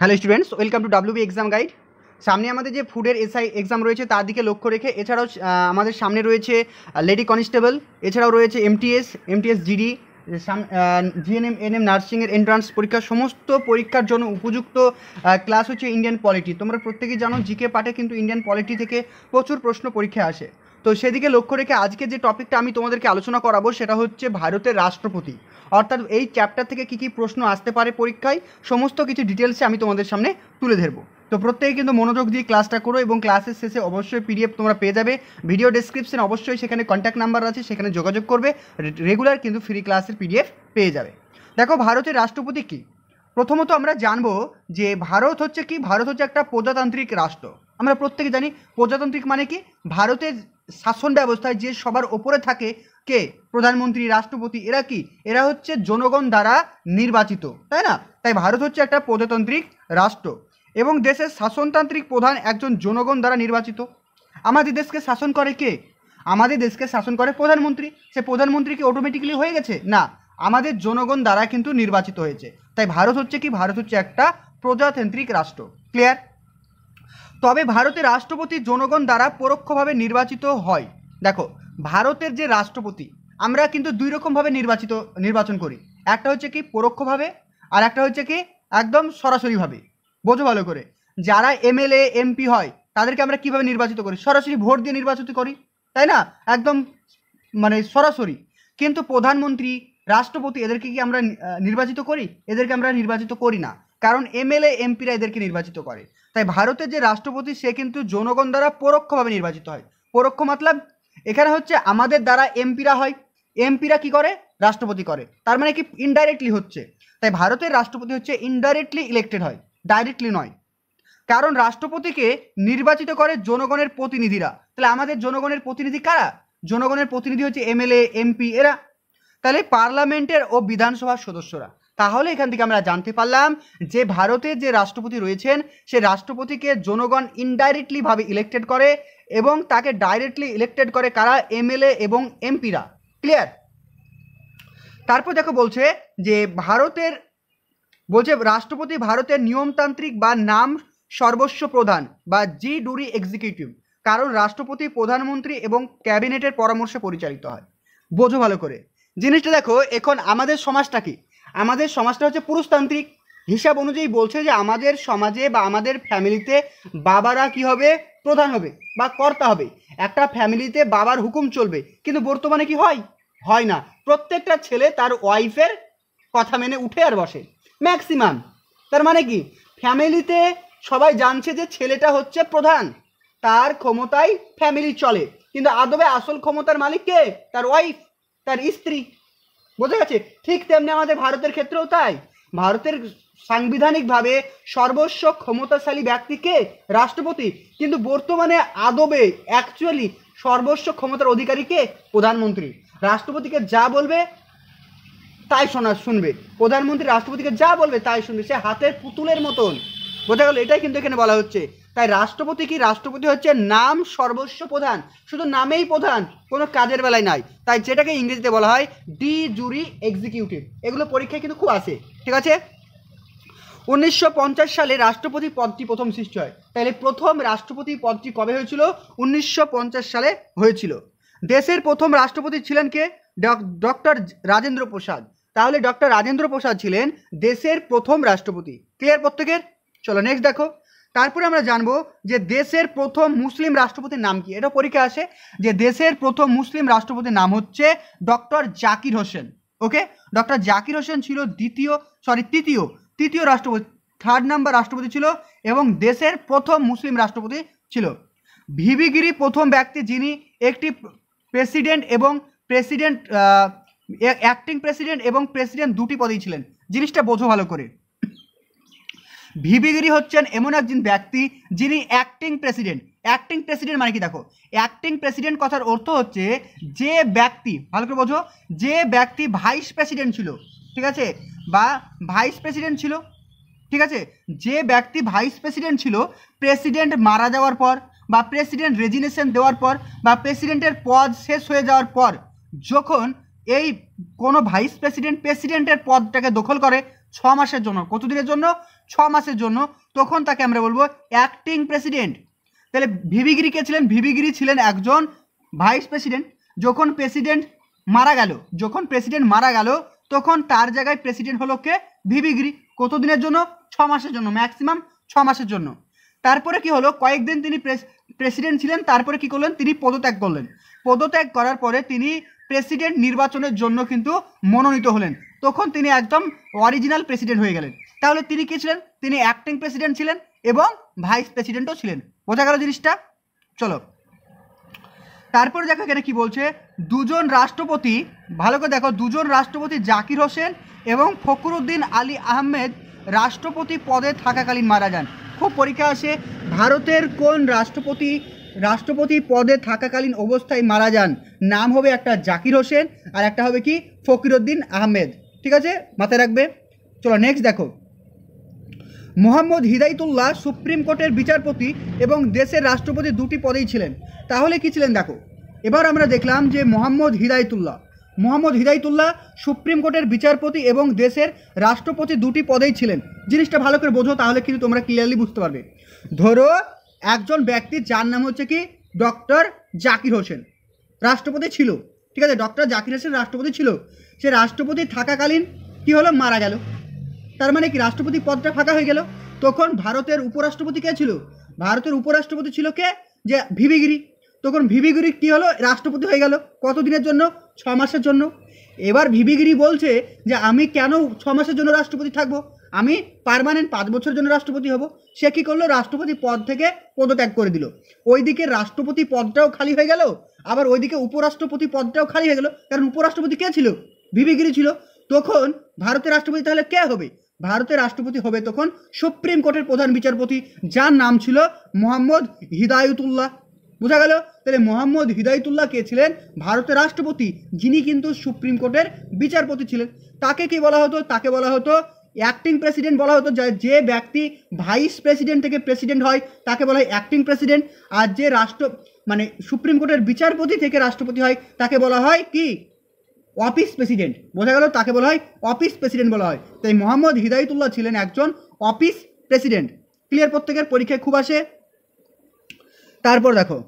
hello students welcome to WB exam guide সামনে আমাদের যে ফুডের এসআই এক্সাম রয়েছে তার দিকে লক্ষ্য রেখে এছাড়াও আমাদের সামনে রয়েছে লেডি কনস্টেবল এছাড়াও রয়েছে MTS MTS GD GNM NM নার্সিংয়ের এন্ট্রান্স পরীক্ষা সমস্ত পরীক্ষার জন্য উপযুক্ত ক্লাস হচ্ছে ইন্ডিয়ান পলিটি তোমরা প্রত্যেকেই জানো জিকে পাঠে কিন্তু ইন্ডিয়ান পলিটি থেকে প্রচুর প্রশ্ন পরীক্ষা আসে তো সেদিকে লক্ষ্য রেখে আজকে যে টপিকটা আমি তোমাদেরকে আলোচনা করাবো সেটা হচ্ছে ভারতের রাষ্ট্রপতি অর্থাৎ এই চ্যাপ্টার থেকে কী কী প্রশ্ন আসতে পারে পরীক্ষায় সমস্ত কিছু ডিটেলসে আমি তোমাদের সামনে তুলে ধরবো তো প্রত্যেকে কিন্তু মনোযোগ দিয়ে ক্লাসটা করো এবং ক্লাসের শেষে অবশ্যই পিডিএফ তোমরা পেয়ে যাবে ভিডিও ডেসক্রিপশন অবশ্যই সেখানে কন্ট্যাক্ট নাম্বার আছে সেখানে যোগাযোগ করবে রেগুলার কিন্তু ফ্রি ক্লাসের পিডিএফ পেয়ে যাবে দেখো ভারতের রাষ্ট্রপতি কী প্রথমত আমরা জানবো যে ভারত হচ্ছে কি ভারত হচ্ছে একটা প্রজাতান্ত্রিক রাষ্ট্র আমরা প্রত্যেকে জানি প্রজাতান্ত্রিক মানে কি ভারতের শাসন ব্যবস্থায় যে সবার ওপরে থাকে কে প্রধানমন্ত্রী রাষ্ট্রপতি এরা কি এরা হচ্ছে জনগণ দ্বারা নির্বাচিত তাই না তাই ভারত হচ্ছে একটা প্রজাতান্ত্রিক রাষ্ট্র এবং দেশের শাসনতান্ত্রিক প্রধান একজন জনগণ দ্বারা নির্বাচিত আমাদের দেশকে শাসন করে কে আমাদের দেশকে শাসন করে প্রধানমন্ত্রী সে প্রধানমন্ত্রী কি অটোমেটিক্যালি হয়ে গেছে না আমাদের জনগণ দ্বারা কিন্তু নির্বাচিত হয়েছে তাই ভারত হচ্ছে কি ভারত হচ্ছে একটা প্রজাতান্ত্রিক রাষ্ট্র ক্লিয়ার তবে ভারতের রাষ্ট্রপতি জনগণ দ্বারা পরোক্ষভাবে নির্বাচিত হয় দেখো ভারতের যে রাষ্ট্রপতি আমরা কিন্তু দুই রকমভাবে নির্বাচিত নির্বাচন করি একটা হচ্ছে কি পরোক্ষভাবে আর একটা হচ্ছে কি একদম সরাসরিভাবে বোঝো ভালো করে যারা এমএলএ এমপি হয় তাদেরকে আমরা কিভাবে নির্বাচিত করি সরাসরি ভোট দিয়ে নির্বাচিত করি তাই না একদম মানে সরাসরি কিন্তু প্রধানমন্ত্রী রাষ্ট্রপতি এদেরকে কি আমরা নির্বাচিত করি এদেরকে আমরা নির্বাচিত করি না কারণ এমএলএ এমপিরা এদেরকে নির্বাচিত করে তাই ভারতের যে রাষ্ট্রপতি সে কিন্তু জনগণ দ্বারা পরোক্ষভাবে নির্বাচিত হয় পরোক্ষ মাতলাব এখানে হচ্ছে আমাদের দ্বারা এমপিরা হয় এমপিরা কি করে রাষ্ট্রপতি করে তার মানে কি ইনডাইরেক্টলি হচ্ছে তাই ভারতের রাষ্ট্রপতি হচ্ছে ইনডাইরেক্টলি ইলেক্টেড হয় ডাইরেক্টলি নয় কারণ রাষ্ট্রপতিকে নির্বাচিত করে জনগণের প্রতিনিধিরা তাহলে আমাদের জনগণের প্রতিনিধি কারা জনগণের প্রতিনিধি হচ্ছে এমএলএ এমপি এরা তাহলে পার্লামেন্টের ও বিধানসভার সদস্যরা তাহলে এখান থেকে আমরা জানতে পারলাম যে ভারতের যে রাষ্ট্রপতি রয়েছেন সে রাষ্ট্রপতিকে জনগণ ইনডাইরেক্টলিভাবে ইলেক্টেড করে এবং তাকে ডাইরেক্টলি ইলেক্টেড করে কারা এমএলএ এবং এমপিরা ক্লিয়ার তারপর দেখো বলছে যে ভারতের বলছে রাষ্ট্রপতি ভারতের নিয়মতান্ত্রিক বা নাম সর্বস্ব প্রধান বা জি ডুরি এক্সিকিউটিভ কারণ রাষ্ট্রপতি প্রধানমন্ত্রী এবং ক্যাবিনেটের পরামর্শে পরিচালিত হয় বোঝো ভালো করে জিনিসটা দেখো এখন আমাদের সমাজটা কি আমাদের সমাজটা হচ্ছে পুরুষতান্ত্রিক হিসাব অনুযায়ী বলছে যে আমাদের সমাজে বা আমাদের ফ্যামিলিতে বাবারা কি হবে প্রধান হবে বা কর্তা হবে একটা ফ্যামিলিতে বাবার হুকুম চলবে কিন্তু বর্তমানে কি হয় হয় না প্রত্যেকটা ছেলে তার ওয়াইফের কথা মেনে উঠে আর বসে ম্যাক্সিমাম তার মানে কি ফ্যামিলিতে সবাই জানছে যে ছেলেটা হচ্ছে প্রধান তার ক্ষমতায় ফ্যামিলি চলে কিন্তু আদবে আসল ক্ষমতার মালিক কে তার ওয়াইফ তার স্ত্রী বোঝা গেছে ঠিক তেমনি আমাদের ভারতের ক্ষেত্রেও তাই ভারতের সাংবিধানিকভাবে সর্বস্ব ক্ষমতাশালী ব্যক্তিকে রাষ্ট্রপতি কিন্তু বর্তমানে আদবে অ্যাকচুয়ালি সর্বস্ব ক্ষমতার অধিকারীকে প্রধানমন্ত্রী রাষ্ট্রপতিকে যা বলবে তাই শোনা শুনবে প্রধানমন্ত্রী রাষ্ট্রপতিকে যা বলবে তাই শুনবে সে হাতের পুতুলের মতন বোঝা গেল এটাই কিন্তু এখানে বলা হচ্ছে তাই রাষ্ট্রপতি কি রাষ্ট্রপতি হচ্ছে নাম সর্বস্ব প্রধান শুধু নামেই প্রধান কোনো কাজের বেলায় নাই তাই যেটাকে ইংরেজিতে বলা হয় ডি জুরি এক্সিকিউটিভ এগুলো পরীক্ষায় কিন্তু খুব আসে ঠিক আছে উনিশশো সালে রাষ্ট্রপতি পদটি প্রথম সৃষ্টি হয় তাহলে প্রথম রাষ্ট্রপতি পদটি কবে হয়েছিল উনিশশো সালে হয়েছিল দেশের প্রথম রাষ্ট্রপতি ছিলেন কে ডক্টর রাজেন্দ্র প্রসাদ তাহলে ডক্টর রাজেন্দ্র প্রসাদ ছিলেন দেশের প্রথম রাষ্ট্রপতি ক্লিয়ার প্রত্যেকের চলো নেক্সট দেখো তারপরে আমরা জানবো যে দেশের প্রথম মুসলিম রাষ্ট্রপতির নাম কি এটা পরীক্ষা আসে যে দেশের প্রথম মুসলিম রাষ্ট্রপতির নাম হচ্ছে doctor Zakir Hussain okay doctor Zakir Hussain ছিল দ্বিতীয় সরি তৃতীয় তৃতীয় রাষ্ট্রপতি থার্ড নাম্বার রাষ্ট্রপতি ছিল এবং দেশের প্রথম মুসলিম রাষ্ট্রপতি ছিল ভিভিগিরি প্রথম ব্যক্তি যিনি একটি প্রেসিডেন্ট এবং প্রেসিডেন্ট অ্যাক্টিং প্রেসিডেন্ট এবং প্রেসিডেন্ট দুটি পদেই ছিলেন জিনিসটা বোঝো ভালো করে ভিবিগিরি হচ্ছেন এমন একজন ব্যক্তি যিনি অ্যাক্টিং প্রেসিডেন্ট অ্যাক্টিং প্রেসিডেন্ট মানে কি দেখো অ্যাক্টিং প্রেসিডেন্ট কথার অর্থ হচ্ছে যে ব্যক্তি ভালো করে বোঝো যে ব্যক্তি ভাইস প্রেসিডেন্ট ছিল ঠিক আছে বা ভাইস প্রেসিডেন্ট ছিল ঠিক আছে যে ব্যক্তি ভাইস প্রেসিডেন্ট ছিল প্রেসিডেন্ট মারা যাওয়ার পর বা প্রেসিডেন্ট রেজিনেশন দেওয়ার পর বা প্রেসিডেন্টের পদ শেষ হয়ে যাওয়ার পর যখন এই কোনো ভাইস প্রেসিডেন্ট প্রেসিডেন্টের পদটাকে দখল করে ছ মাসের জন্য কতদিনের জন্য ছ মাসের জন্য তখন তাকে আমরা বলবো অ্যাক্টিং প্রেসিডেন্ট তাহলে ভিভিগিরি কে ছিলেন ভিভিগিরি ছিলেন একজন ভাইস প্রেসিডেন্ট যখন প্রেসিডেন্ট মারা গেল যখন প্রেসিডেন্ট মারা গেল তখন তার জায়গায় প্রেসিডেন্ট হলো কে ভিভিগিরি কতদিনের জন্য ছ মাসের জন্য ম্যাক্সিমাম ছ মাসের জন্য তারপরে কি হলো কয়েকদিন তিনি প্রেসিডেন্ট ছিলেন তারপরে কি করলেন তিনি পদত্যাগ করলেন পদত্যাগ করার পরে তিনি প্রেসিডেন্ট নির্বাচনের জন্য কিন্তু মনোনীত হলেন তখন তিনি একদম অরিজিনাল প্রেসিডেন্ট হয়ে গেলেন তাহলে তিনি কী ছিলেন তিনি অ্যাক্টিং প্রেসিডেন্ট ছিলেন এবং ভাইস প্রেসিডেন্টও ছিলেন বোঝা গেল জিনিসটা চলো তারপরে দেখো এখানে কি বলছে দুজন রাষ্ট্রপতি ভালো করে দেখো দুজন রাষ্ট্রপতি জাকির হোসেন এবং ফখরুদ্দিন আলী আহমেদ রাষ্ট্রপতি পদে থাকাকালীন মারা যান খুব পরীক্ষা আসে ভারতের কোন রাষ্ট্রপতি রাষ্ট্রপতি পদে থাকাকালীন অবস্থায় মারা যান নাম হবে একটা জাকির হোসেন আর একটা হবে কি ফকিরুদ্দিন আহমেদ ঠিক আছে মাথায় রাখবে চলো নেক্সট দেখো মোহাম্মদ হিদায়তুল্লাহ সুপ্রিম কোর্টের বিচারপতি এবং দেশের রাষ্ট্রপতি দুটি পদেই ছিলেন তাহলে কি ছিলেন দেখো এবার আমরা দেখলাম যে মোহাম্মদ হিদায়তুল্লাহ মোহাম্মদ হিদায়তুল্লাহ সুপ্রিম কোর্টের বিচারপতি এবং দেশের রাষ্ট্রপতি দুটি পদেই ছিলেন জিনিসটা ভালো করে বোঝো তাহলে কিন্তু তোমরা ক্লিয়ারলি বুঝতে পারবে ধরো একজন ব্যক্তি যার নাম হচ্ছে কি ডক্টর জাকির হোসেন রাষ্ট্রপতি ছিল ঠিক আছে ডক্টর জাকির হোসেন রাষ্ট্রপতি ছিল সে রাষ্ট্রপতি থাকাকালীন কি হলো মারা গেল তার মানে কি রাষ্ট্রপতি পদটা ফাঁকা হয়ে গেল তখন ভারতের উপরাষ্ট্রপতি কে ছিল ভারতের উপরাষ্ট্রপতি ছিল কে যে ভিবিগিরি তখন ভিবিগিরি কি হলো রাষ্ট্রপতি হয়ে গেল কতদিনের জন্য ছ মাসের জন্য এবার ভিবিগিরি বলছে যে আমি কেন ছ মাসের জন্য রাষ্ট্রপতি থাকবো আমি পারমানেন্ট পাঁচ বছরের জন্য রাষ্ট্রপতি হব সে কী করলো রাষ্ট্রপতি পদ থেকে পদত্যাগ করে দিল ওইদিকে রাষ্ট্রপতি পদটাও খালি হয়ে গেল আবার ওইদিকে উপরাষ্ট্রপতি পদটাও খালি হয়ে গেল কারণ উপরাষ্ট্রপতি কে ছিল বিবিগিরি ছিল তখন ভারতের রাষ্ট্রপতি তাহলে কে হবে ভারতের রাষ্ট্রপতি হবে তখন সুপ্রিম কোর্টের প্রধান বিচারপতি যার নাম ছিল মোহাম্মদ হিদায়তুল্লাহ বোঝা গেল তাহলে মোহাম্মদ হিদায়তুল্লাহ কে ছিলেন ভারতের রাষ্ট্রপতি যিনি কিন্তু সুপ্রিম কোর্টের বিচারপতি ছিলেন তাকে কি বলা হতো তাকে বলা হতো অ্যাক্টিং প্রেসিডেন্ট বলা হতো যে ব্যক্তি ভাইস প্রেসিডেন্ট থেকে প্রেসিডেন্ট হয় তাকে বলা হয় অ্যাক্টিং প্রেসিডেন্ট আর যে রাষ্ট্র মানে সুপ্রিম কোর্টের বিচারপতি থেকে রাষ্ট্রপতি হয় তাকে বলা হয় কি অফিস প্রেসিডেন্ট বোঝা গেল তাকে বলা হয় অফিস প্রেসিডেন্ট বলা হয় তাই মোহাম্মদ হিদায়তুল্লাহ ছিলেন একজন অফিস প্রেসিডেন্ট ক্লিয়ার প্রত্যেকের পরীক্ষায় খুব আসে তারপর দেখো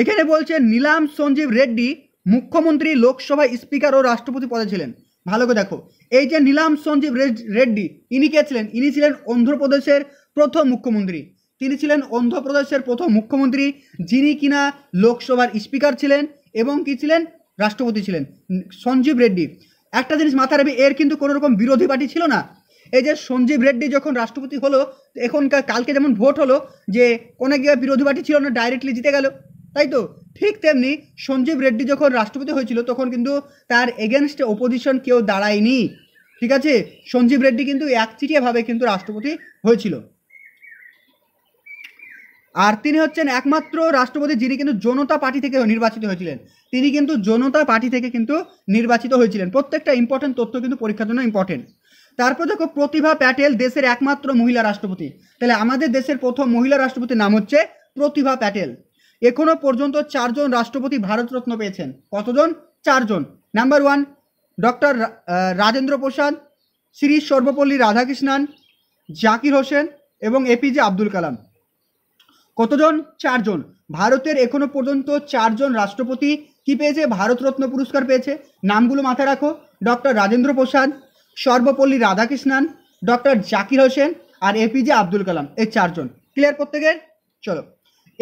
এখানে বলছে নীলাম সঞ্জীব রেড্ডি মুখ্যমন্ত্রী লোকসভা স্পিকার ও রাষ্ট্রপতি পদে ছিলেন ভালো করে দেখো এই যে নীলাম সঞ্জীব রেড্ডি ইনি কে ছিলেন ইনি ছিলেন অন্ধ্রপ্রদেশের প্রথম মুখ্যমন্ত্রী তিনি ছিলেন অন্ধ্রপ্রদেশের প্রথম মুখ্যমন্ত্রী যিনি কিনা লোকসভার স্পিকার ছিলেন এবং কি ছিলেন রাষ্ট্রপতি ছিলেন সঞ্জীব রেড্ডি একটা জিনিস মাথায় রাখবে এর কিন্তু কোনো রকম বিরোধী পার্টি ছিল না এই যে সঞ্জীব রেড্ডি যখন রাষ্ট্রপতি হলো এখনকার কালকে যেমন ভোট হলো যে অনেক বিরোধী পার্টি ছিল না ডাইরেক্টলি জিতে গেল তাই তো ঠিক তেমনি সঞ্জীব রেড্ডি যখন রাষ্ট্রপতি হয়েছিল তখন কিন্তু তার এগেনস্টে অপোজিশন কেউ দাঁড়ায়নি ঠিক আছে সঞ্জীব রেড্ডি কিন্তু একচিটিয়াভাবে কিন্তু রাষ্ট্রপতি হয়েছিল আর তিনি হচ্ছেন একমাত্র রাষ্ট্রপতি যিনি কিন্তু জনতা পার্টি থেকে নির্বাচিত হয়েছিলেন তিনি কিন্তু জনতা পার্টি থেকে কিন্তু নির্বাচিত হয়েছিলেন প্রত্যেকটা ইম্পর্টেন্ট তথ্য কিন্তু পরীক্ষার জন্য ইম্পর্টেন্ট তারপর দেখো প্রতিভা প্যাটেল দেশের একমাত্র মহিলা রাষ্ট্রপতি তাহলে আমাদের দেশের প্রথম মহিলা রাষ্ট্রপতির নাম হচ্ছে প্রতিভা প্যাটেল এখনও পর্যন্ত চারজন রাষ্ট্রপতি ভারতরত্ন পেয়েছেন কতজন চারজন নাম্বার ওয়ান ডক্টর রাজেন্দ্র প্রসাদ শ্রী সর্বপল্লী রাধাকৃষ্ণান জাকির হোসেন এবং এপিজে আব্দুল কালাম কতজন চারজন ভারতের এখনো পর্যন্ত চারজন রাষ্ট্রপতি কি পেয়েছে ভারতরত্ন পুরস্কার পেয়েছে নামগুলো মাথায় রাখো ডক্টর রাজেন্দ্র প্রসাদ সর্বপল্লী রাধাকৃষ্ণান ডক্টর জাকির হোসেন আর এপিজে আব্দুল কালাম এই চারজন ক্লিয়ার প্রত্যেকের চলো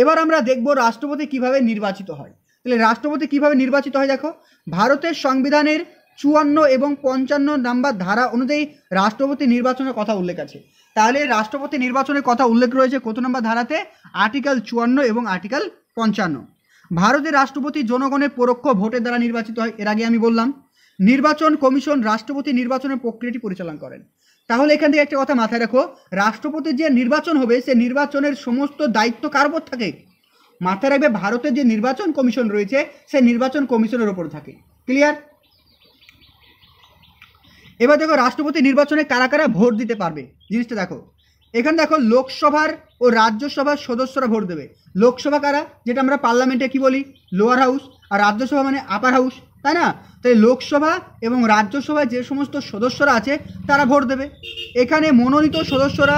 এবার আমরা দেখব রাষ্ট্রপতি কিভাবে নির্বাচিত হয় তাহলে রাষ্ট্রপতি কিভাবে নির্বাচিত হয় দেখো ভারতের সংবিধানের চুয়ান্ন এবং পঞ্চান্ন নাম্বার ধারা অনুযায়ী রাষ্ট্রপতি নির্বাচনের কথা উল্লেখ আছে তাহলে রাষ্ট্রপতি নির্বাচনের কথা উল্লেখ রয়েছে কত নম্বর ধারাতে আর্টিকেল চুয়ান্ন এবং আর্টিকেল পঞ্চান্ন ভারতের রাষ্ট্রপতি জনগণের পরোক্ষ ভোটের দ্বারা নির্বাচিত হয় এর আগে আমি বললাম নির্বাচন কমিশন রাষ্ট্রপতি নির্বাচনের প্রক্রিয়াটি পরিচালনা করেন তাহলে এখান থেকে একটা কথা মাথায় রাখো রাষ্ট্রপতির যে নির্বাচন হবে সে নির্বাচনের সমস্ত দায়িত্ব কার উপর থাকে মাথায় রাখবে ভারতের যে নির্বাচন কমিশন রয়েছে সে নির্বাচন কমিশনের ওপর থাকে ক্লিয়ার এবার দেখো রাষ্ট্রপতি নির্বাচনে কারা কারা ভোট দিতে পারবে জিনিসটা দেখো এখানে দেখো লোকসভার ও রাজ্যসভার সদস্যরা ভোট দেবে লোকসভা কারা যেটা আমরা পার্লামেন্টে কি বলি লোয়ার হাউস আর রাজ্যসভা মানে আপার হাউস তাই না তাই লোকসভা এবং রাজ্যসভায় যে সমস্ত সদস্যরা আছে তারা ভোট দেবে এখানে মনোনীত সদস্যরা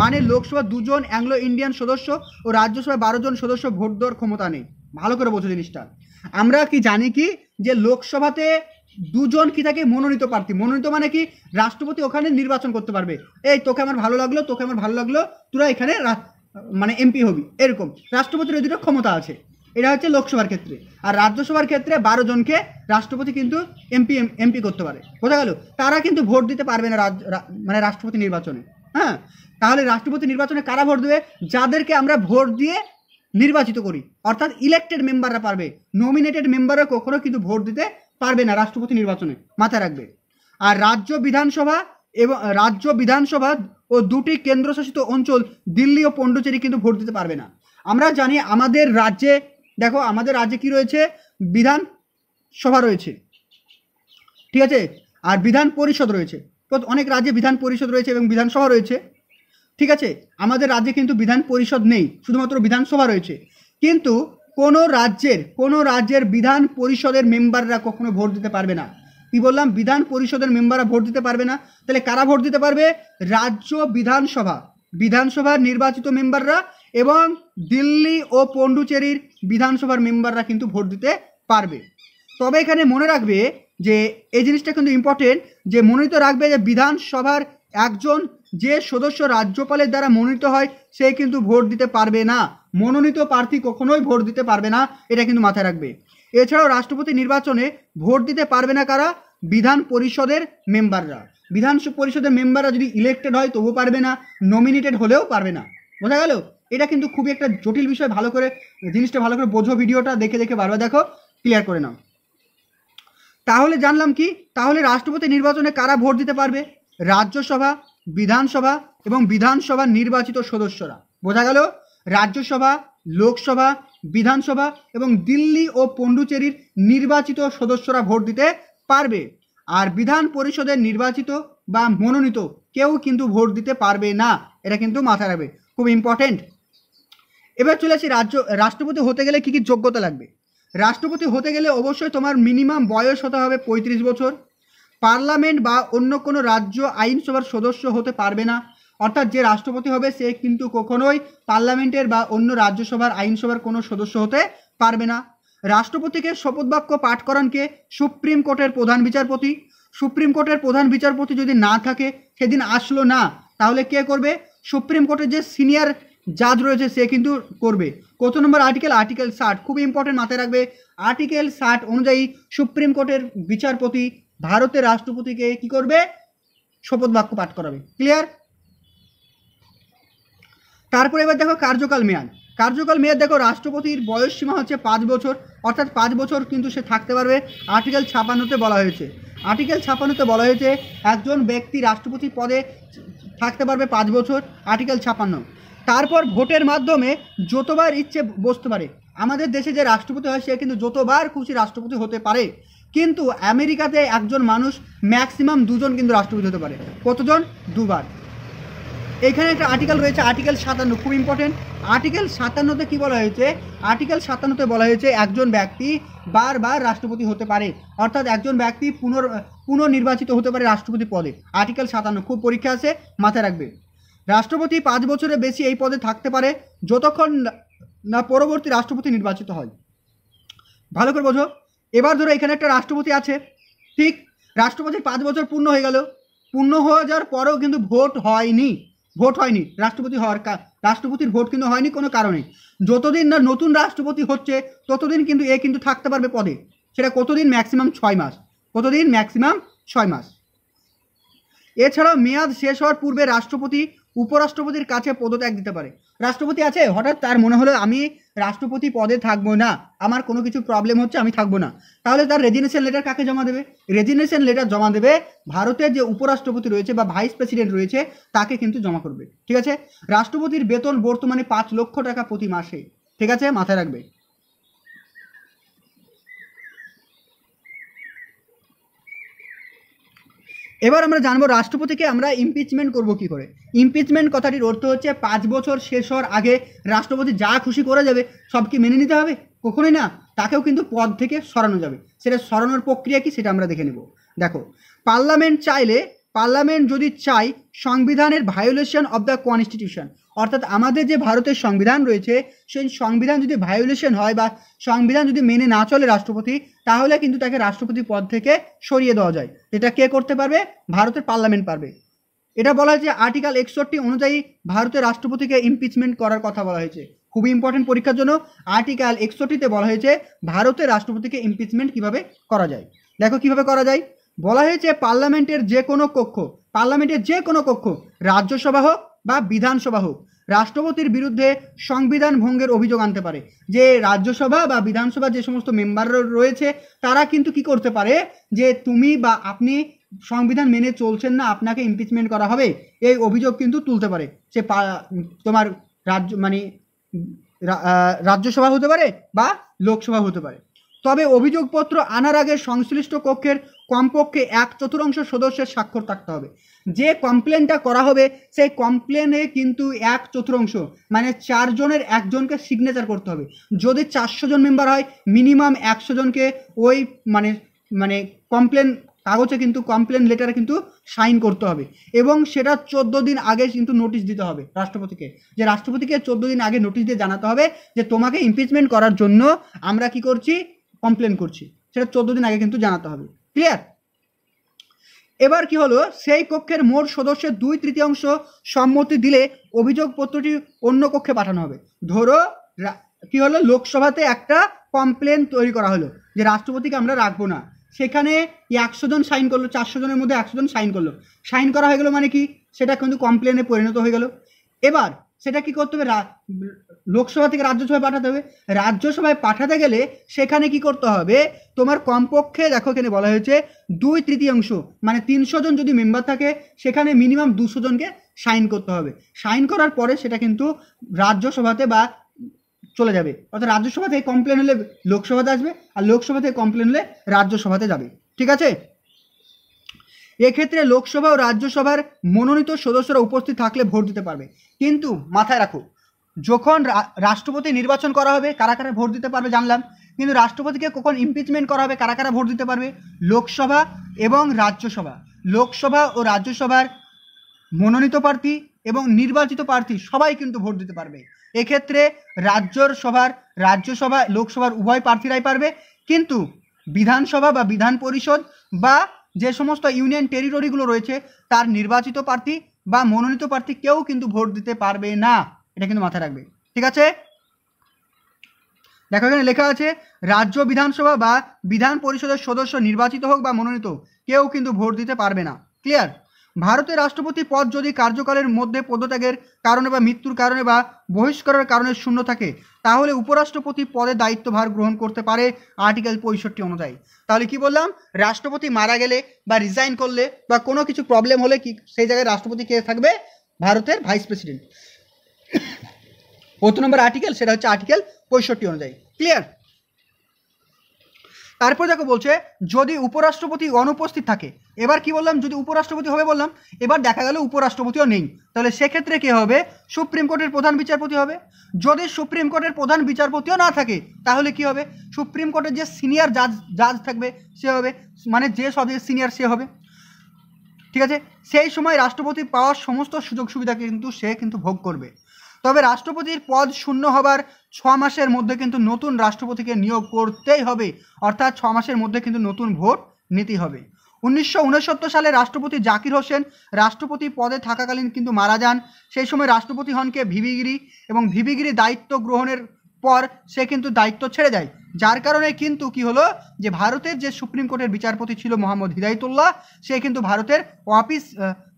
মানে লোকসভা দুজন অ্যাংলো ইন্ডিয়ান সদস্য ও রাজ্যসভায় বারো জন সদস্য ভোট দেওয়ার ক্ষমতা নেই ভালো করে বোঝো জিনিসটা আমরা কি জানি কি যে লোকসভাতে দুজন কি থাকে মনোনীত প্রার্থী মনোনীত মানে কি রাষ্ট্রপতি ওখানে নির্বাচন করতে পারবে এই তোকে আমার ভালো লাগলো তোকে আমার ভালো লাগলো তোরা এখানে মানে এমপি হবি এরকম রাষ্ট্রপতির ওই দুটো ক্ষমতা আছে এটা হচ্ছে লোকসভার ক্ষেত্রে আর রাজ্যসভার ক্ষেত্রে বারো জনকে রাষ্ট্রপতি কিন্তু এমপি এমপি করতে পারে বোঝা গেল তারা কিন্তু ভোট দিতে পারবে না রাজ্য মানে রাষ্ট্রপতি নির্বাচনে হ্যাঁ তাহলে রাষ্ট্রপতি নির্বাচনে কারা ভোট দেবে যাদেরকে আমরা ভোট দিয়ে নির্বাচিত করি অর্থাৎ ইলেকটেড মেম্বাররা পারবে নমিনেটেড মেম্বাররা কখনো কিন্তু ভোট দিতে পারবে না রাষ্ট্রপতি নির্বাচনে মাথায় রাখবে আর রাজ্য বিধানসভা এবং রাজ্য বিধানসভা ও দুটি কেন্দ্রশাসিত অঞ্চল দিল্লি ও পণ্ডুচেরি কিন্তু ভোট দিতে পারবে না আমরা জানি আমাদের রাজ্যে দেখো আমাদের রাজ্যে কি রয়েছে বিধান সভা রয়েছে ঠিক আছে আর বিধান পরিষদ রয়েছে অনেক রাজ্যে বিধান পরিষদ রয়েছে এবং বিধানসভা রয়েছে ঠিক আছে আমাদের রাজ্যে কিন্তু বিধান পরিষদ নেই শুধুমাত্র বিধানসভা রয়েছে কিন্তু কোনো রাজ্যের কোনো রাজ্যের বিধান পরিষদের মেম্বাররা কখনো ভোট দিতে পারবে না কি বললাম বিধান পরিষদের মেম্বাররা ভোট দিতে পারবে না তাহলে কারা ভোট দিতে পারবে রাজ্য বিধানসভা বিধানসভার নির্বাচিত মেম্বাররা এবং দিল্লি ও পণ্ডুচেরির বিধানসভার মেম্বাররা কিন্তু ভোট দিতে পারবে তবে এখানে মনে রাখবে যে এই জিনিসটা কিন্তু ইম্পর্টেন্ট যে মনোনীত রাখবে যে বিধানসভার একজন যে সদস্য রাজ্যপালের দ্বারা মনোনীত হয় সে কিন্তু ভোট দিতে পারবে না মনোনীত প্রার্থী কখনোই ভোট দিতে পারবে না এটা কিন্তু মাথায় রাখবে এছাড়াও রাষ্ট্রপতি নির্বাচনে ভোট দিতে পারবে না কারা বিধান পরিষদের মেম্বাররা বিধান পরিষদের মেম্বাররা যদি ইলেক্টেড হয় তবুও পারবে না নমিনেটেড হলেও পারবে না বোঝা গেল এটা কিন্তু খুবই একটা জটিল বিষয় ভালো করে জিনিসটা ভালো করে বোঝো ভিডিওটা দেখে দেখে বারবার দেখো ক্লিয়ার করে নাও তাহলে জানলাম কি তাহলে রাষ্ট্রপতি নির্বাচনে কারা ভোট দিতে পারবে রাজ্যসভা বিধানসভা এবং বিধানসভার নির্বাচিত সদস্যরা বোঝা গেল রাজ্যসভা লোকসভা বিধানসভা এবং দিল্লি ও পণ্ডুচেরির নির্বাচিত সদস্যরা ভোট দিতে পারবে আর বিধান পরিষদের নির্বাচিত বা মনোনীত কেউ কিন্তু ভোট দিতে পারবে না এটা কিন্তু মাথায় রাখবে খুব ইম্পর্টেন্ট এবার চলে আসি রাজ্য রাষ্ট্রপতি হতে গেলে কী কী যোগ্যতা লাগবে রাষ্ট্রপতি হতে গেলে অবশ্যই তোমার মিনিমাম বয়স হতে হবে পঁয়ত্রিশ বছর পার্লামেন্ট বা অন্য কোনো রাজ্য আইনসভার সদস্য হতে পারবে না অর্থাৎ যে রাষ্ট্রপতি হবে সে কিন্তু কখনোই পার্লামেন্টের বা অন্য রাজ্যসভার আইনসভার কোনো সদস্য হতে পারবে না রাষ্ট্রপতিকে বাক্য পাঠ করানকে সুপ্রিম কোর্টের প্রধান বিচারপতি সুপ্রিম কোর্টের প্রধান বিচারপতি যদি না থাকে সেদিন আসলো না তাহলে কে করবে সুপ্রিম কোর্টের যে সিনিয়র জাজ রয়েছে সে কিন্তু করবে কত নম্বর আর্টিকেল আর্টিকেল ষাট খুবই ইম্পর্টেন্ট মাথায় রাখবে আর্টিকেল ষাট অনুযায়ী সুপ্রিম কোর্টের বিচারপতি ভারতের রাষ্ট্রপতিকে কি করবে শপথ বাক্য পাঠ করাবে ক্লিয়ার তারপরে এবার দেখো কার্যকাল মেয়াদ কার্যকাল মেয়াদ দেখো রাষ্ট্রপতির বয়স সীমা হচ্ছে পাঁচ বছর অর্থাৎ পাঁচ বছর কিন্তু সে থাকতে পারবে আর্টিকেল ছাপান্নতে বলা হয়েছে আর্টিকেল ছাপান্নতে বলা হয়েছে একজন ব্যক্তি রাষ্ট্রপতি পদে থাকতে পারবে পাঁচ বছর আর্টিকেল ছাপান্ন তারপর ভোটের মাধ্যমে যতবার ইচ্ছে বসতে পারে আমাদের দেশে যে রাষ্ট্রপতি হয় সে কিন্তু যতবার খুশি রাষ্ট্রপতি হতে পারে কিন্তু আমেরিকাতে একজন মানুষ ম্যাক্সিমাম দুজন কিন্তু রাষ্ট্রপতি হতে পারে কতজন দুবার এখানে একটা আর্টিকেল রয়েছে আর্টিকেল সাতান্ন খুব ইম্পর্টেন্ট আর্টিকেল সাতান্নতে কি বলা হয়েছে আর্টিকেল সাতান্নতে বলা হয়েছে একজন ব্যক্তি বারবার রাষ্ট্রপতি হতে পারে অর্থাৎ একজন ব্যক্তি পুনর পুনর্নির্বাচিত হতে পারে রাষ্ট্রপতি পদে আর্টিকেল সাতান্ন খুব পরীক্ষা আছে মাথায় রাখবে রাষ্ট্রপতি পাঁচ বছরের বেশি এই পদে থাকতে পারে যতক্ষণ না পরবর্তী রাষ্ট্রপতি নির্বাচিত হয় ভালো করে বোঝো এবার ধরো এখানে একটা রাষ্ট্রপতি আছে ঠিক রাষ্ট্রপতি পাঁচ বছর পূর্ণ হয়ে গেল পূর্ণ হয়ে যাওয়ার পরেও কিন্তু ভোট হয়নি ভোট হয়নি রাষ্ট্রপতি হওয়ার রাষ্ট্রপতির ভোট কিন্তু হয়নি কোনো কারণে যতদিন না নতুন রাষ্ট্রপতি হচ্ছে ততদিন কিন্তু এ কিন্তু থাকতে পারবে পদে সেটা কতদিন ম্যাক্সিমাম ছয় মাস কতদিন ম্যাক্সিমাম ছয় মাস এছাড়াও মেয়াদ শেষ হওয়ার পূর্বে রাষ্ট্রপতি উপরাষ্ট্রপতির কাছে পদত্যাগ দিতে পারে রাষ্ট্রপতি আছে হঠাৎ তার মনে হলো আমি রাষ্ট্রপতি পদে থাকবো না আমার কোনো কিছু প্রবলেম হচ্ছে আমি থাকবো না তাহলে তার রেজিনেশন লেটার কাকে জমা দেবে রেজিনেশন লেটার জমা দেবে ভারতের যে উপরাষ্ট্রপতি রয়েছে বা ভাইস প্রেসিডেন্ট রয়েছে তাকে কিন্তু জমা করবে ঠিক আছে রাষ্ট্রপতির বেতন বর্তমানে পাঁচ লক্ষ টাকা প্রতি মাসে ঠিক আছে মাথায় রাখবে এবার আমরা জানবো রাষ্ট্রপতিকে আমরা ইমপিচমেন্ট করব কি করে ইমপিচমেন্ট কথাটির অর্থ হচ্ছে পাঁচ বছর শেষ হওয়ার আগে রাষ্ট্রপতি যা খুশি করে যাবে সব কি মেনে নিতে হবে কখনোই না তাকেও কিন্তু পদ থেকে সরানো যাবে সেটা সরানোর প্রক্রিয়া কি সেটা আমরা দেখে নেব দেখো পার্লামেন্ট চাইলে পার্লামেন্ট যদি চাই সংবিধানের ভায়োলেশন অব দ্য কনস্টিটিউশন অর্থাৎ আমাদের যে ভারতের সংবিধান রয়েছে সেই সংবিধান যদি ভায়োলেশন হয় বা সংবিধান যদি মেনে না চলে রাষ্ট্রপতি তাহলে কিন্তু তাকে রাষ্ট্রপতি পদ থেকে সরিয়ে দেওয়া যায় এটা কে করতে পারবে ভারতের পার্লামেন্ট পারবে এটা বলা হয়েছে আর্টিকেল একষট্টি অনুযায়ী ভারতের রাষ্ট্রপতিকে ইমপিচমেন্ট করার কথা বলা হয়েছে খুবই ইম্পর্টেন্ট পরীক্ষার জন্য আর্টিকেল একষট্টিতে বলা হয়েছে ভারতের রাষ্ট্রপতিকে ইমপিচমেন্ট কিভাবে করা যায় দেখো কিভাবে করা যায় বলা হয়েছে পার্লামেন্টের যে কোনো কক্ষ পার্লামেন্টের যে কোনো কক্ষ রাজ্যসভা হোক বা বিধানসভা হোক রাষ্ট্রপতির বিরুদ্ধে সংবিধান ভঙ্গের অভিযোগ আনতে পারে যে রাজ্যসভা বা বিধানসভা যে সমস্ত মেম্বার রয়েছে তারা কিন্তু কি করতে পারে যে তুমি বা আপনি সংবিধান মেনে চলছেন না আপনাকে ইমপিচমেন্ট করা হবে এই অভিযোগ কিন্তু তুলতে পারে সে তোমার রাজ্য মানে রাজ্যসভা হতে পারে বা লোকসভা হতে পারে তবে অভিযোগপত্র আনার আগে সংশ্লিষ্ট কক্ষের কমপক্ষে এক চতুর্থাংশ সদস্যের স্বাক্ষর থাকতে হবে যে কমপ্লেনটা করা হবে সেই কমপ্লেনে কিন্তু এক চতুর্থাংশ মানে চারজনের একজনকে সিগনেচার করতে হবে যদি চারশো জন মেম্বার হয় মিনিমাম একশো জনকে ওই মানে মানে কমপ্লেন কাগজে কিন্তু কমপ্লেন লেটারে কিন্তু সাইন করতে হবে এবং সেটা চোদ্দো দিন আগে কিন্তু নোটিশ দিতে হবে রাষ্ট্রপতিকে যে রাষ্ট্রপতিকে চোদ্দো দিন আগে নোটিশ দিয়ে জানাতে হবে যে তোমাকে ইমপিচমেন্ট করার জন্য আমরা কি করছি কমপ্লেন করছি সেটা চোদ্দো দিন আগে কিন্তু জানাতে হবে ক্লিয়ার এবার কি হলো সেই কক্ষের মোট সদস্যের দুই তৃতীয়াংশ সম্মতি দিলে অভিযোগপত্রটি অন্য কক্ষে পাঠানো হবে ধরো কি হলো লোকসভাতে একটা কমপ্লেন তৈরি করা হলো যে রাষ্ট্রপতিকে আমরা রাখবো না সেখানে একশো জন সাইন করলো চারশো জনের মধ্যে একশো জন সাইন করলো সাইন করা হয়ে গেলো মানে কি সেটা কিন্তু কমপ্লেনে পরিণত হয়ে গেল এবার সেটা কি করতে হবে লোকসভা থেকে রাজ্যসভায় পাঠাতে হবে রাজ্যসভায় পাঠাতে গেলে সেখানে কি করতে হবে তোমার কমপক্ষে দেখো এখানে বলা হয়েছে দুই তৃতীয়াংশ মানে তিনশো জন যদি মেম্বার থাকে সেখানে মিনিমাম দুশো জনকে সাইন করতে হবে সাইন করার পরে সেটা কিন্তু রাজ্যসভাতে বা চলে যাবে অর্থাৎ রাজ্যসভা থেকে কমপ্লেন হলে লোকসভাতে আসবে আর লোকসভা থেকে কমপ্লেন হলে রাজ্যসভাতে যাবে ঠিক আছে এক্ষেত্রে লোকসভা ও রাজ্যসভার মনোনীত সদস্যরা উপস্থিত থাকলে ভোট দিতে পারবে কিন্তু মাথায় রাখো যখন রাষ্ট্রপতি নির্বাচন করা হবে কারা কারা ভোট দিতে পারবে জানলাম কিন্তু রাষ্ট্রপতিকে কখন ইমপিচমেন্ট করা হবে কারা কারা ভোট দিতে পারবে লোকসভা এবং রাজ্যসভা লোকসভা ও রাজ্যসভার মনোনীত প্রার্থী এবং নির্বাচিত প্রার্থী সবাই কিন্তু ভোট দিতে পারবে এক্ষেত্রে রাজ্যর সভার রাজ্যসভা লোকসভার উভয় প্রার্থীরাই পারবে কিন্তু বিধানসভা বা বিধান পরিষদ বা যে সমস্ত ইউনিয়ন টেরিটরিগুলো রয়েছে তার নির্বাচিত প্রার্থী বা মনোনীত প্রার্থী কেউ কিন্তু ভোট দিতে পারবে না এটা কিন্তু মাথায় রাখবে ঠিক আছে দেখো এখানে লেখা আছে রাজ্য বিধানসভা বা বিধান পরিষদের সদস্য নির্বাচিত হোক বা মনোনীত কেউ কিন্তু ভোট দিতে পারবে না ক্লিয়ার ভারতের রাষ্ট্রপতি পদ যদি কার্যকালের মধ্যে পদত্যাগের কারণে বা মৃত্যুর কারণে বা বহিষ্কারের কারণে শূন্য থাকে তাহলে উপরাষ্ট্রপতি পদে দায়িত্বভার গ্রহণ করতে পারে আর্টিকেল পঁয়ষট্টি অনুযায়ী তাহলে কি বললাম রাষ্ট্রপতি মারা গেলে বা রিজাইন করলে বা কোনো কিছু প্রবলেম হলে কি সেই জায়গায় রাষ্ট্রপতি কে থাকবে ভারতের ভাইস প্রেসিডেন্ট কত নম্বর আর্টিকেল সেটা হচ্ছে আর্টিকেল পঁয়ষট্টি অনুযায়ী ক্লিয়ার তারপর দেখো বলছে যদি উপরাষ্ট্রপতি অনুপস্থিত থাকে এবার কি বললাম যদি উপরাষ্ট্রপতি হবে বললাম এবার দেখা গেল উপরাষ্ট্রপতিও নেই তাহলে সেক্ষেত্রে কী হবে সুপ্রিম কোর্টের প্রধান বিচারপতি হবে যদি সুপ্রিম কোর্টের প্রধান বিচারপতিও না থাকে তাহলে কি হবে সুপ্রিম কোর্টের যে সিনিয়র জাজ জাজ থাকবে সে হবে মানে যে সবচেয়ে সিনিয়র সে হবে ঠিক আছে সেই সময় রাষ্ট্রপতি পাওয়ার সমস্ত সুযোগ সুবিধাকে কিন্তু সে কিন্তু ভোগ করবে তবে রাষ্ট্রপতির পদ শূন্য হবার ছ মাসের মধ্যে কিন্তু নতুন রাষ্ট্রপতিকে নিয়োগ করতেই হবে অর্থাৎ ছ মাসের মধ্যে কিন্তু নতুন ভোট নিতে হবে উনিশশো সালে রাষ্ট্রপতি জাকির হোসেন রাষ্ট্রপতি পদে থাকাকালীন কিন্তু মারা যান সেই সময় রাষ্ট্রপতি হনকে ভিভিগিরি এবং ভিভিগিরি দায়িত্ব গ্রহণের পর সে কিন্তু দায়িত্ব ছেড়ে দেয় যার কারণে কিন্তু কি হলো যে ভারতের যে সুপ্রিম কোর্টের বিচারপতি ছিল মোহাম্মদ হিদায়তুল্লাহ সে কিন্তু ভারতের অফিস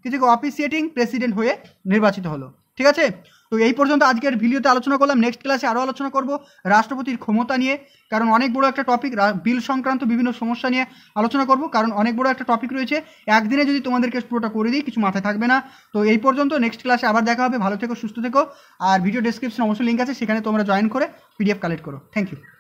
কিছু অফিসিয়েটিং প্রেসিডেন্ট হয়ে নির্বাচিত হলো ঠিক আছে তো এই পর্যন্ত আজকের ভিডিওতে আলোচনা করলাম নেক্সট ক্লাসে আরও আলোচনা করব রাষ্ট্রপতির ক্ষমতা নিয়ে কারণ অনেক বড় একটা টপিক বিল সংক্রান্ত বিভিন্ন সমস্যা নিয়ে আলোচনা করব কারণ অনেক বড় একটা টপিক রয়েছে একদিনে যদি তোমাদেরকে পুরোটা করে দিই কিছু মাথায় থাকবে না তো এই পর্যন্ত নেক্সট ক্লাসে আবার দেখা হবে ভালো থেকো সুস্থ থেকো আর ভিডিও ডেসক্রিপশন অবশ্যই লিঙ্ক আছে সেখানে তোমরা জয়েন করে পিডিএফ কালেক্ট করো থ্যাংক ইউ